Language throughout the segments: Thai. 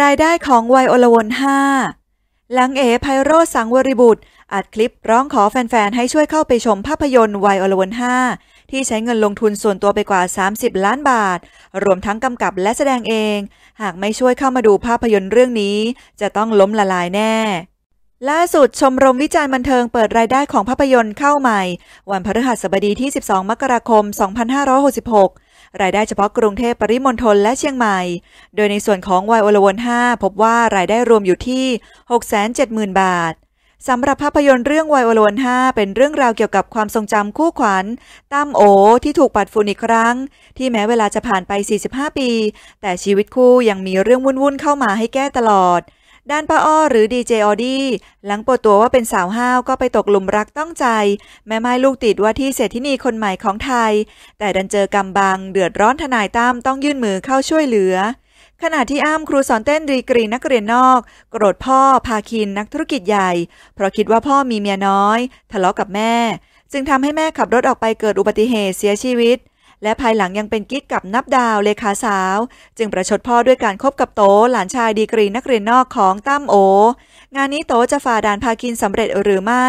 รายได้ของไวโอลวนห้าหลังเอไพโรสังวริบุตรอัดคลิปร้องขอแฟนๆ ให้ช่วยเข้าไปชมภาพยนตร์ไวโอลวนห้าที่ใช้เงินลงทุนส่วนตัวไปกว่า 30 ล้านบาท รวมทั้งกำกับและแสดงเอง หากไม่ช่วยเข้ามาดูภาพยนตร์เรื่องนี้ จะต้องล้มละลายแน่ ล่าสุดชมรมวิจารณ์บันเทิงเปิดรายได้ของภาพยนตร์เข้าใหม่ วันพฤหัสบดีที่ 12 มกราคม 2566รายได้เฉพาะกรุงเทพปริมณฑลและเชียงใหม่ โดยในส่วนของวัยอลวน 5 พบว่า รายได้รวมอยู่ที่ 670,000 บาท สำหรับภาพยนตร์เรื่องวัยอลวน 5 เป็นเรื่องราวเกี่ยวกับความทรงจำคู่ขวัญตั้มโอที่ถูกปัดฝุ่นอีกครั้ง ที่แม้เวลาจะผ่านไป 45 ปี แต่ชีวิตคู่ยังมีเรื่องวุ่นๆเข้ามาให้แก้ตลอดด้านป้าอ้อหรือดีเจออดี้หลังปวดตัวว่าเป็นสาวห้าว ก็ไปตกหลุมรักต้องใจ แม่ไม้ลูกติดว่าที่เศรษฐินีคนใหม่ของไทยแต่ดันเจอกำบัง เดือดร้อนทนายตั้มต้องยื่นมือเข้าช่วยเหลือ ขณะที่อ้ามครูสอนเต้นดีกรีนักเรียนนอก โกรธพ่อพาคินนักธุรกิจใหญ่ เพราะคิดว่าพ่อมีเมียน้อยทะเลาะกับแม่ จึงทำให้แม่ขับรถออกไปเกิดอุบัติเหตุเสียชีวิตและภายหลังยังเป็นกิ๊กกับนับดาวเลขาสาว จึงประชดพ่อด้วยการคบกับโตหลานชายดีกรีนักเรียนนอกของตั้มโอ งานนี้โตจะฝ่าด่านพากินสำเร็จหรือไม่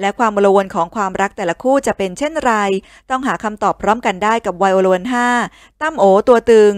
และความโลวนของความรักแต่ละคู่จะเป็นเช่นไร ต้องหาคำตอบพร้อมกันได้กับไวโอลวน5ตั้มโอตัวตึง